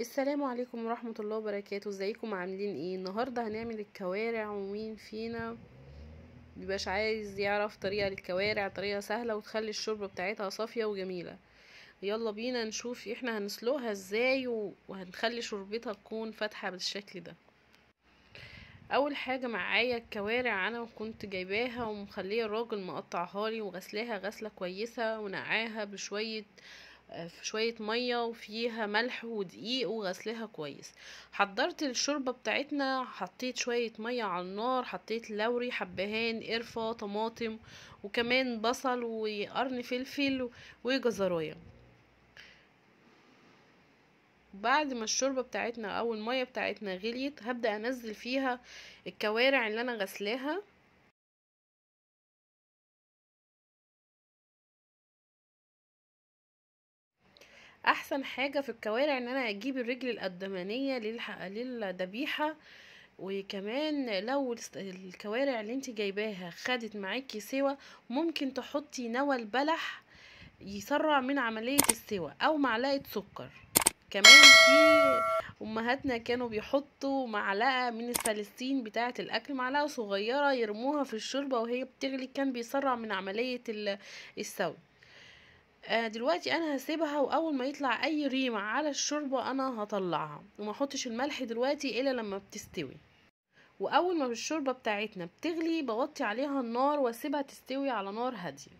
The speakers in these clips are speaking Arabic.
السلام عليكم ورحمة الله وبركاته ازيكم عاملين ايه النهاردة هنعمل الكوارع ومين فينا بيبقاش عايز يعرف طريقة للكوارع طريقة سهلة وتخلي الشوربة بتاعتها صافية وجميلة يلا بينا نشوف احنا هنسلقها ازاي وهنخلي شوربتها تكون فاتحة بالشكل ده اول حاجة معايا الكوارع انا كنت جايباها ومخليه الراجل مقطعها لي وغسلاها غسلة كويسة ونقعاها بشوية في شوية مية وفيها ملح ودقيق وغسلها كويس حضرت الشوربة بتاعتنا حطيت شوية مية على النار حطيت لوري حبهان قرفة طماطم وكمان بصل وقرن فلفل وجزراية بعد ما الشوربه بتاعتنا او الميه بتاعتنا غليت هبدا انزل فيها الكوارع اللي انا غسلاها احسن حاجة في الكوارع ان انا اجيب الرجل القدمانية للذبيحة وكمان لو الكوارع اللي انت جايباها خدت معاكي سوا ممكن تحطي نوى البلح يسرع من عملية السوا او معلقة سكر كمان في امهاتنا كانوا بيحطوا معلقه من السلسين بتاعه الاكل معلقه صغيره يرموها في الشوربه وهي بتغلي كان بيسرع من عمليه السوي آه، دلوقتي انا هسيبها واول ما يطلع اي ريم على الشوربه انا هطلعها وما احطش الملح دلوقتي الا لما بتستوي واول ما الشوربه بتاعتنا بتغلي بوطي عليها النار واسيبها تستوي على نار هاديه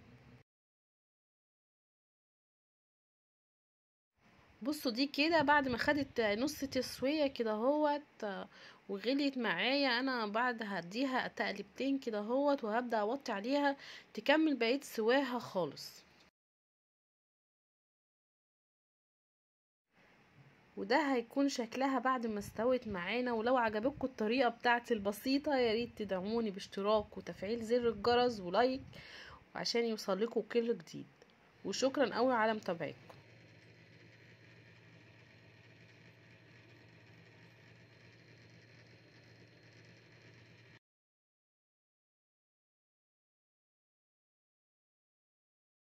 بصوا دي كده بعد ما خدت نص تسويه كده هوت وغليت معايا انا بعد هديها تقلبتين كده هوت وهبدا اوطي عليها تكمل بقيه سواها خالص وده هيكون شكلها بعد ما استوت معانا ولو عجبتكم الطريقة بتاعتي البسيطة ياريت تدعموني باشتراك وتفعيل زر الجرس ولايك عشان يوصلكوا كل جديد وشكرا قوي على متابعتكم